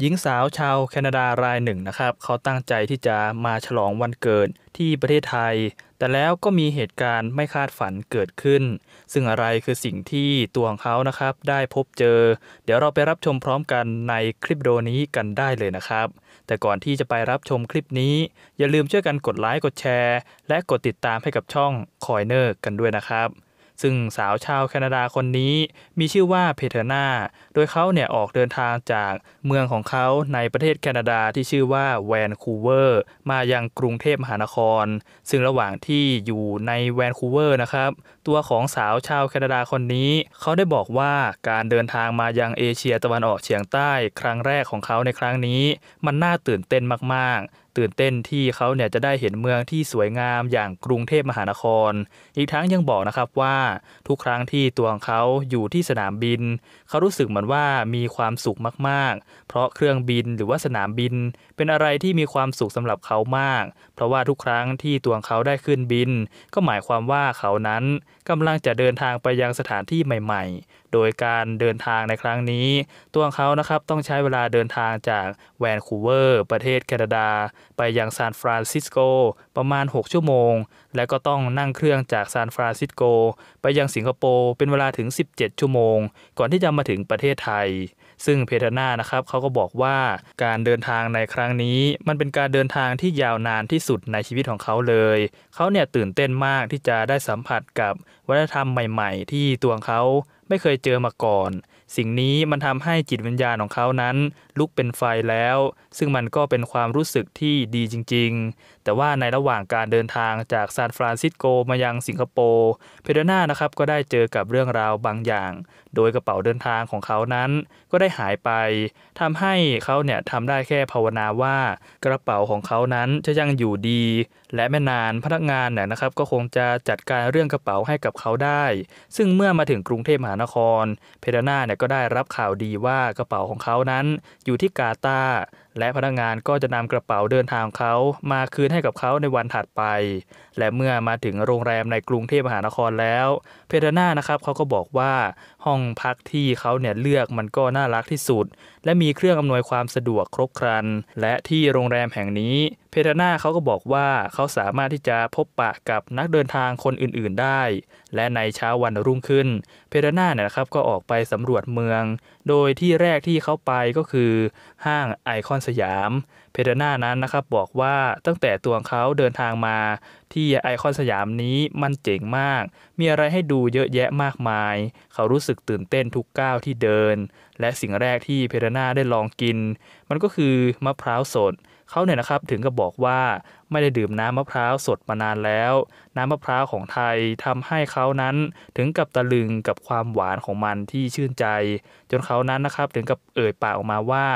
หญิงสาวชาวแคนาดารายหนึ่งนะครับ เขาตั้งใจที่จะมาฉลองวันเกิดที่ประเทศไทย แต่แล้วก็มีเหตุการณ์ไม่คาดฝันเกิดขึ้น ซึ่งอะไรคือสิ่งที่ตัวของเขานะครับได้พบเจอ เดี๋ยวเราไปรับชมพร้อมกันในคลิปโดนี้กันได้เลยนะครับ แต่ก่อนที่จะไปรับชมคลิปนี้ อย่าลืมช่วยกันกดไลค์กดแชร์และกดติดตามให้กับช่องคอยเนอร์กันด้วยนะครับซึ่งสาวชาวแคนาดาคนนี้มีชื่อว่าเพเทอร์นา โดยเขาเนี่ยออกเดินทางจากเมืองของเขาในประเทศแคนาดาที่ชื่อว่าแวนคูเวอร์มายังกรุงเทพมหานคร ซึ่งระหว่างที่อยู่ในแวนคูเวอร์นะครับตัวของสาวชาวแคนาดาคนนี้เขาได้บอกว่าการเดินทางมายังเอเชียตะวันออกเฉียงใต้ครั้งแรกของเขาในครั้งนี้ มันน่าตื่นเต้นมากๆตื่นเต้นที่เขาเนี่ยจะได้เห็นเมืองที่สวยงามอย่างกรุงเทพมหานคร อีกทั้งยังบอกนะครับว่าทุกครั้งที่ตัวของเขาอยู่ที่สนามบิน เขารู้สึกเหมือนว่ามีความสุขมาก ๆ เพราะเครื่องบินหรือว่าสนามบิน เป็นอะไรที่มีความสุขสำหรับเขามาก เพราะว่าทุกครั้งที่ตัวของเขาได้ขึ้นบิน ก็หมายความว่าเขานั้นกำลังจะเดินทางไปยังสถานที่ใหม่ ๆ โดยการเดินทางในครั้งนี้ ตัวของเขานะครับต้องใช้เวลาเดินทางจากแวนคูเวอร์ ประเทศแคนาดาไปยังซานฟรานซิสโกประมาณ 6 ชั่วโมง และก็ต้องนั่งเครื่องจากซานฟรานซิสโก ไปยังสิงคโปร์เป็นเวลาถึง 17 ชั่วโมง ก่อนที่จะมาถึงประเทศไทย ซึ่งเพทนานะครับเขาก็บอกว่า การเดินทางในครั้งนี้มันเป็นการเดินทางที่ยาวนานที่สุดในชีวิตของเขาเลย เขาเนี่ยตื่นเต้นมากที่จะได้สัมผัสกับวัฒนธรรมใหม่ๆ ที่ตัวเขาไม่เคยเจอมาก่อนสิ่งนี้มันทำให้จิตวิญญาณของเขานั้นลุกเป็นไฟแล้ว ซึ่งมันก็เป็นความรู้สึกที่ดีจริงๆ แต่ว่าในระหว่างการเดินทางจากซานฟรานซิสโกมายังสิงคโปร์เพเดนานะครับ ก็ได้เจอกับเรื่องราวบางอย่าง โดยกระเป๋าเดินทางของเขานั้น ก็ได้หายไปทำให้เขาเนี่ยทำได้แค่ภาวนาว่ากระเป๋าของเขานั้นจะยังอยู่ดีและไม่นานพนักงานเนี่ยนะครับก็คงจะจัดการเรื่องกระเป๋าให้กับเขาได้ ซึ่งเมื่อมาถึงกรุงเทพมหานคร เพดาน่าเนี่ยก็ได้รับข่าวดีว่ากระเป๋าของเขานั้นอยู่ที่กาตาและพนักงานก็จะนำกระเป๋าเดินทางของเขามาคืนให้กับเขาในวันถัดไป และเมื่อมาถึงโรงแรมในกรุงเทพมหานครแล้ว เพเทน่านะครับเขาก็บอกว่า ห้องพักที่เขาเนี่ยเลือกมันก็น่ารักที่สุด และมีเครื่องอำนวยความสะดวกครบครันและที่โรงแรมแห่งนี้ เพเทน่าเขาก็บอกว่าเขาสามารถที่จะพบปะกับนักเดินทางคนอื่นๆได้ และในเช้าวันรุ่งขึ้นเพเรนาเนี่ยนะครับก็ออกไปสำรวจเมือง โดยที่แรกที่เขาไปก็คือ ห้างไอคอนสยาม เพเรนานั้นนะครับบอกว่าตั้งแต่ตัวเขาเดินทางมา ที่ไอคอนสยามนี้มันเจ๋งมาก มีอะไรให้ดูเยอะแยะมากมาย เขารู้สึกตื่นเต้นทุกก้าวที่เดินและสิ่งแรกที่เพเรนาได้ลองกิน มันก็คือมะพร้าวสดเขาเนี่ยนะครับถึงกับบอกว่าไม่ได้ดื่มน้ำมะพร้าวสดมานานแล้ว น้ำมะพร้าวของไทยทำให้เขานั้น ถึงกับตะลึงกับความหวานของมันที่ชื่นใจ จนเขานั้นนะครับ ถึงกับเอ่ยปากออกมาว่า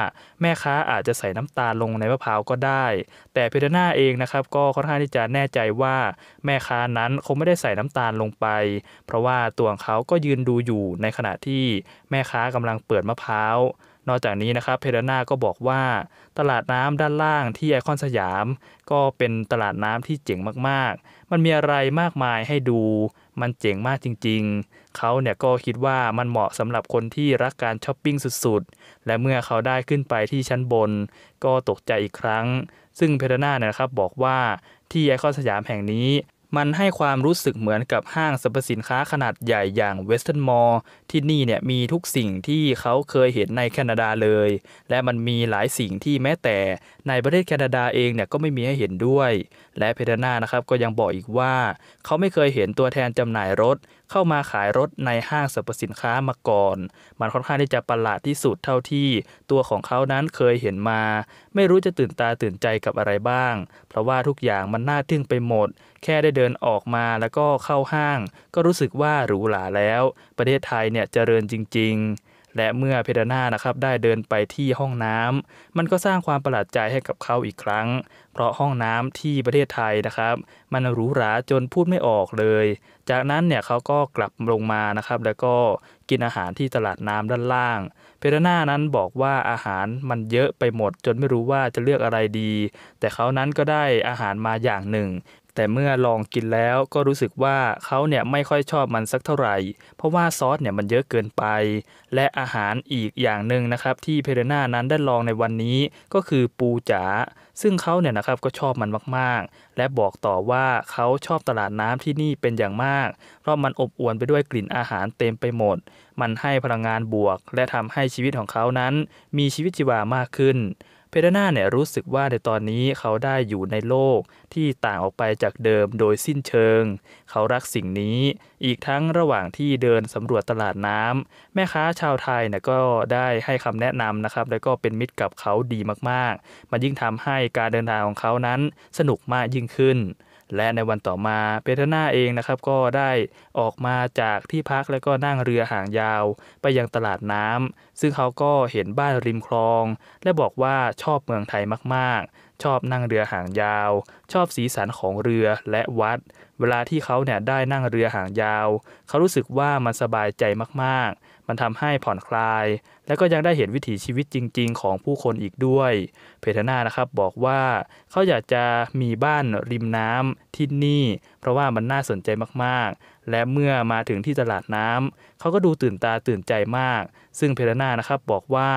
แม่ค้าอาจจะใส่น้ำตาลลงในมะพร้าวก็ได้ แต่เพเดนาเองนะครับก็ค่อนข้างที่จะแน่ใจว่า แม่ค้านั้นคงไม่ได้ใส่น้ำตาลลงไป เพราะว่าตัวของเขาก็ยืนดูอยู่ในขณะที่แม่ค้ากำลังเปิดมะพร้าวนอกจากนี้นะครับเพเดนาก็บอกว่าตลาดน้ำด้านล่างที่ไอคอนสยามก็เป็นตลาดน้ำที่เจ๋งมากๆ มันมีอะไรมากมายให้ดู มันเจ๋งมากจริงๆ เขาเนี่ยก็คิดว่ามันเหมาะสำหรับคนที่รักการช้อปปิ้งสุดๆ และเมื่อเขาได้ขึ้นไปที่ชั้นบน ก็ตกใจอีกครั้ง ซึ่งเพเดนาเนี่ยครับบอกว่าที่ไอคอนสยามแห่งนี้มันให้ความรู้สึกเหมือนกับห้างสรรพสินค้าขนาดใหญ่อย่างเวสเทิร์นมอลล์ที่นี่เนี่ยมีทุกสิ่งที่เขาเคยเห็นในแคนาดาเลย และมันมีหลายสิ่งที่แม้แต่ในประเทศแคนาดาเองเนี่ยก็ไม่มีให้เห็นด้วยและเพเดนานะครับก็ยังบอกอีกว่าเขาไม่เคยเห็นตัวแทนจำหน่ายรถเข้ามาขายรถในห้างสรรพสินค้ามาก่อน มันค่อนข้างที่จะประหลาดที่สุดเท่าที่ ตัวของเขานั้นเคยเห็นมา ไม่รู้จะตื่นตาตื่นใจกับอะไรบ้าง เพราะว่าทุกอย่างมันน่าทึ่งไปหมด แค่ได้เดินออกมาแล้วก็เข้าห้าง ก็รู้สึกว่าหรูหราแล้ว ประเทศไทยเนี่ยเจริญจริง ๆและเมื่อเพเดนานะครับได้เดินไปที่ห้องน้ำ มันก็สร้างความประหลาดใจให้กับเขาอีกครั้ง เพราะห้องน้ำที่ประเทศไทยนะครับ มันหรูหราจนพูดไม่ออกเลย จากนั้นเนี่ยเขาก็กลับลงมานะครับ แล้วก็กินอาหารที่ตลาดน้ำด้านล่างเพเดนานั้นบอกว่าอาหารมันเยอะไปหมด จนไม่รู้ว่าจะเลือกอะไรดี แต่เขานั้นก็ได้อาหารมาอย่างหนึ่งแต่เมื่อลองกินแล้วก็รู้สึกว่าเขาเนี่ยไม่ค่อยชอบมันสักเท่าไหร่เพราะว่าซอสเนี่ยมันเยอะเกินไป และอาหารอีกอย่างหนึ่งนะครับที่เพเรนานั้นได้ลองในวันนี้ก็คือปูจ๋าซึ่งเขาเนี่ยนะครับก็ชอบมันมาก ๆ และบอกต่อว่าเขาชอบตลาดน้ำที่นี่เป็นอย่างมาก เพราะมันอบอวลไปด้วยกลิ่นอาหารเต็มไปหมด มันให้พลังงานบวก และทำให้ชีวิตของเขานั้น มีชีวิตชีวามากขึ้นเพเดนาเนี่ยรู้สึกว่าในตอนนี้เขาได้อยู่ในโลกที่ต่างออกไปจากเดิมโดยสิ้นเชิง เขารักสิ่งนี้ อีกทั้งระหว่างที่เดินสำรวจตลาดน้ำแม่ค้าชาวไทยเนี่ยก็ได้ให้คำแนะนำนะครับแล้วก็เป็นมิตรกับเขาดีมากๆ มันยิ่งทำให้การเดินทางของเขานั้นสนุกมากยิ่งขึ้นและในวันต่อมาเปเทนาเองนะครับก็ได้ออกมาจากที่พักแล้วก็นั่งเรือหางยาว ไปยังตลาดน้ำ ซึ่งเขาก็เห็นบ้านริมคลอง และบอกว่าชอบเมืองไทยมากๆ ชอบนั่งเรือหางยาวชอบสีสันของเรือและวัด เวลาที่เขาเนี่ย ได้นั่งเรือหางยาว เขารู้สึกว่ามันสบายใจมากๆ มันทำให้ผ่อนคลาย และก็ยังได้เห็นวิถีชีวิตจริง ๆ ของผู้คนอีกด้วย เพเทนานะครับบอกว่า เขาอยากจะมีบ้านริมน้ำที่นี่ เพราะว่ามันน่าสนใจมากๆ และเมื่อมาถึงที่ตลาดน้ำเขาก็ดูตื่นตาตื่นใจมาก ซึ่งเพเทนานะครับบอกว่า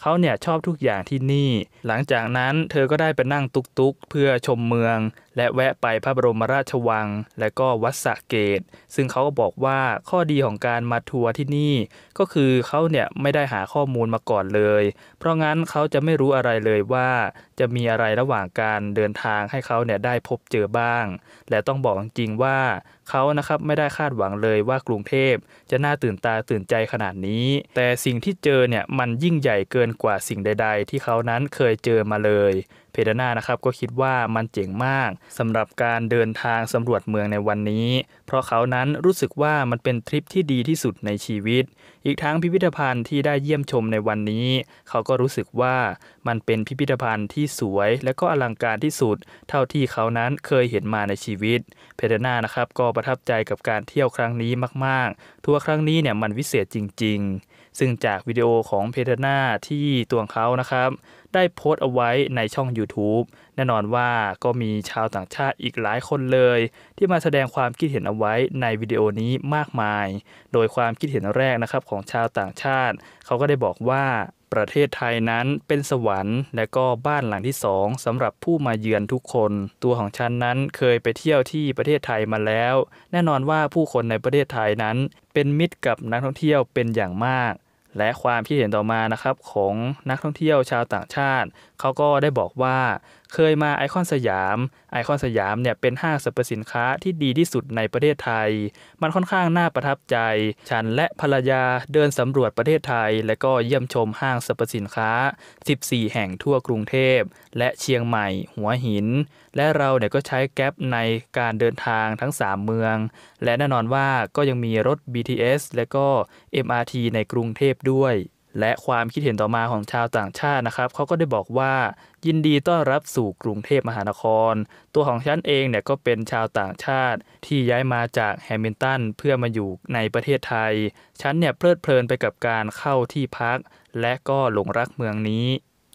เขาเนี่ยชอบทุกอย่างที่นี่ หลังจากนั้น เธอก็ได้ไปนั่งตุกๆเพื่อชมเมือง parang และแวะไปพระบรมราชวัง และก็วัดสะเกต ซึ่งเขาก็บอกว่าข้อดีของการมาทัวร์ที่นี่ ก็คือเขาเนี่ย ไม่ได้หาข้อมูลมาก่อนเลย เพราะงั้นเขาจะไม่รู้อะไรเลยว่า จะมีอะไรระหว่างการเดินทางให้เขาเนี่ย ได้พบเจอบ้าง และต้องบอกจริงว่า เขานะครับ ไม่ได้คาดหวังเลยว่ากรุงเทพ จะน่าตื่นตาตื่นใจขนาดนี้ แต่สิ่งที่เจอเนี่ยมันยิ่งใหญ่เกินกว่าสิ่งใด ๆ ที่เขานั้นเคยเจอมาเลย เพดานานะครับก็คิดว่ามันเจ๋งมากสำหรับการเดินทางสำรวจเมืองในวันนี้ เพราะเขานั้นรู้สึกว่ามันเป็นทริปที่ดีที่สุดในชีวิต อีกทั้งพิพิธภัณฑ์ที่ได้เยี่ยมชมในวันนี้ เขาก็รู้สึกว่า มันเป็นพิพิธภัณฑ์ที่สวย และก็อลังการที่สุด เท่าที่เขานั้นเคยเห็นมาในชีวิต เพเดนานะครับก็ประทับใจกับการเที่ยวครั้งนี้มาก ๆ ทัวร์ครั้งนี้เนี่ยมันวิเศษจริง ๆซึ่งจากวิดีโอของเพเทนาที่ตัวเขานะครับ ได้โพสต์เอาไว้ในช่อง YouTube แน่นอนว่าก็มีชาวต่างชาติอีกหลายคนเลย ที่มาแสดงความคิดเห็นเอาไว้ในวิดีโอนี้มากมาย โดยความคิดเห็นแรกนะครับของชาวต่างชาติ เขาก็ได้บอกว่าประเทศไทยนั้นเป็นสวรรค์ และก็บ้านหลังที่สองสำหรับผู้มาเยือนทุกคน ตัวของฉันนั้นเคยไปเที่ยวที่ประเทศไทยมาแล้ว แน่นอนว่าผู้คนในประเทศไทยนั้นเป็นมิตรกับนักท่องเที่ยวเป็นอย่างมากและความคิดเห็นต่อมานะครับของนักท่องเที่ยวชาวต่างชาติ เขาก็ได้บอกว่าเคยมาไอคอนสยาม ไอคอนสยามเนี่ยเป็นห้างสรรพสินค้าที่ดีที่สุดในประเทศไทย มันค่อนข้างน่าประทับใจ ฉันและภรรยาเดินสำรวจประเทศไทย และก็เยี่ยมชมห้างสรรพสินค้า 14 แห่งทั่วกรุงเทพและเชียงใหม่หัวหิน และเราเนี่ยก็ใช้แก๊ปในการเดินทางทั้ง 3 เมือง และแน่นอนว่าก็ยังมีรถ BTS และก็ MRT ในกรุงเทพด้วยและความคิดเห็นต่อมาของชาวต่างชาตินะครับเขาก็ได้บอกว่า ยินดีต้อนรับสู่กรุงเทพมหานคร ตัวของฉันเองเนี่ยก็เป็นชาวต่างชาติที่ย้ายมาจากแฮมิลตันเพื่อมาอยู่ในประเทศไทยฉันเนี่ยเพลิดเพลินไปกับการเข้าที่พัก และก็หลงรักเมืองนี้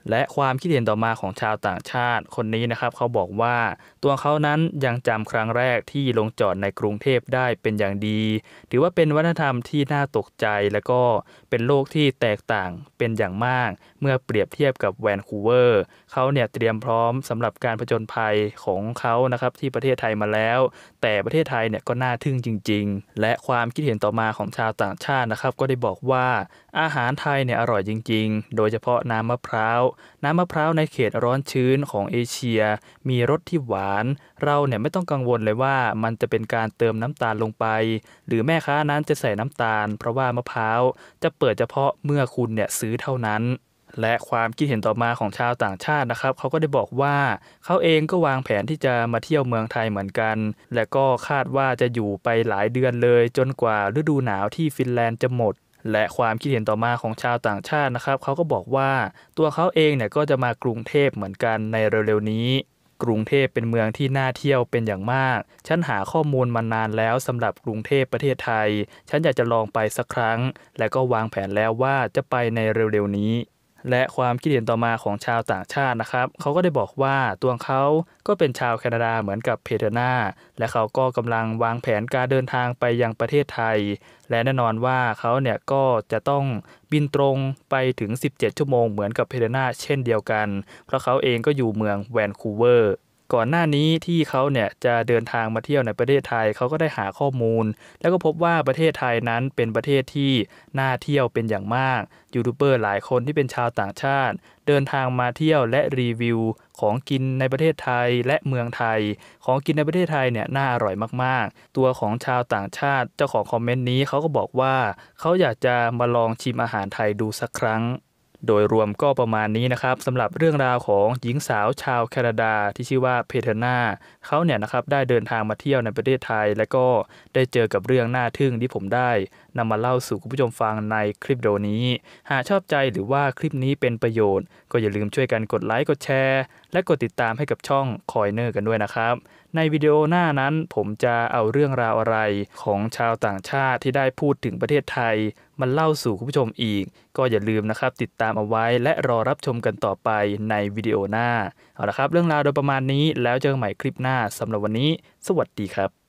และความคิดเห็นต่อมาของชาวต่างชาติคนนี้นะครับเขาบอกว่าตัวเขานั้นยังจำครั้งแรกที่ลงจอดในกรุงเทพได้เป็นอย่างดี ถือว่าเป็นวัฒนธรรมที่น่าตกใจและก็เป็นโลกที่แตกต่างเป็นอย่างมาก เมื่อเปรียบเทียบกับแวนคูเวอร์ เขาเนี่ยเตรียมพร้อมสำหรับการผจญภัยของเขานะครับที่ประเทศไทยมาแล้ว แต่ประเทศไทยเนี่ยก็น่าทึ่งจริง ๆ และความคิดเห็นต่อมาของชาวต่างชาตินะครับ ก็ได้บอกว่าอาหารไทยเนี่ยอร่อยจริง ๆ โดยเฉพาะน้ำมะพร้าวน้ำมะพร้าวในเขตร้อนชื้นของเอเชียมีรสที่หวานารเราเนี่ยไม่ต้องกังวลเลยว่ามันจะเป็นการเติมน้ำตาลลงไป หรือแม่ค้านั้นจะใส่น้ำตาล เพราะว่ามะพร้าวจะเปิดเฉพาะเมื่อคุณเนี่ยซื้อเท่านั้น และความคิดเห็นต่อมาของชาวต่างชาตินะครับเขาก็ได้บอกว่าเขาเองก็วางแผนที่จะมาเที่ยวเมืองไทยเหมือนกัน และก็คาดว่าจะอยู่ไปหลายเดือนเลยจนกว่าฤดูหนาวที่ฟินแลนด์จะหมด และความคิดเห็นต่อมาของชาวต่างชาตินะครับเขาก็บอกว่าตัวเขาเองเนี่ยก็จะมากรุงเทพเหมือนกันในเร็วๆนี้กรุงเทพเป็นเมืองที่น่าเที่ยวเป็นอย่างมาก ฉันหาข้อมูลมานานแล้วสำหรับกรุงเทพประเทศไทย ฉันอยากจะลองไปสักครั้ง และก็วางแผนแล้วว่าจะไปในเร็วๆนี้และความคิดเห็นต่อมาของชาวต่างชาตินะครับ เขาก็ได้บอกว่าตัวเขาก็เป็นชาวแคนาดาเหมือนกับเพเทนา และเขาก็กำลังวางแผนการเดินทางไปยังประเทศไทย และแน่นอนว่าเขาเนี่ยก็จะต้องบินตรงไปถึง 17 ชั่วโมง เหมือนกับเพเทนาเช่นเดียวกัน เพราะเขาเองก็อยู่เมืองแวนคูเวอร์ก่อนหน้านี้ที่เขาเนี่ยจะเดินทางมาเที่ยวในประเทศไทยเขาก็ได้หาข้อมูล แล้วก็พบว่าประเทศไทยนั้นเป็นประเทศที่น่าเที่ยวเป็นอย่างมากยูทูบเบอร์หลายคนที่เป็นชาวต่างชาติ เดินทางมาเที่ยวและรีวิว ของกินในประเทศไทยและเมืองไทย ของกินในประเทศไทยเนี่ยน่าอร่อยมากๆ ตัวของชาวต่างชาติเจ้าของคอมเมนต์นี้เขาก็บอกว่าเขาอยากจะมาลองชิมอาหารไทยดูสักครั้งโดยรวมก็ประมาณนี้นะครับสำหรับเรื่องราวของหญิงสาวชาวแคนาดาที่ชื่อว่าเพเทนาเขาเนี่ยนะครับได้เดินทางมาเที่ยวในประเทศไทย และก็ได้เจอกับเรื่องน่าทึ่งที่ผมได้นำมาเล่าสู่คุณผู้ชมฟังในคลิปโดนี้ หากชอบใจหรือว่าคลิปนี้เป็นประโยชน์ ก็อย่าลืมช่วยกันกดไลค์กดแชร์ และกดติดตามให้กับช่องคอยเนอร์กันด้วยนะครับ ในวิดีโอหน้านั้นผมจะเอาเรื่องราวอะไรของชาวต่างชาติที่ได้พูดถึงประเทศไทยมันเล่าสู่คุณผู้ชมอีก ก็อย่าลืมนะครับ ติดตามเอาไว้ และรอรับชมกันต่อไปในวิดีโอหน้าเอาละครับ เรื่องราวโดยประมาณนี้แล้วเจอกันใหม่คลิปหน้าสำหรับวันนี้ สวัสดีครับ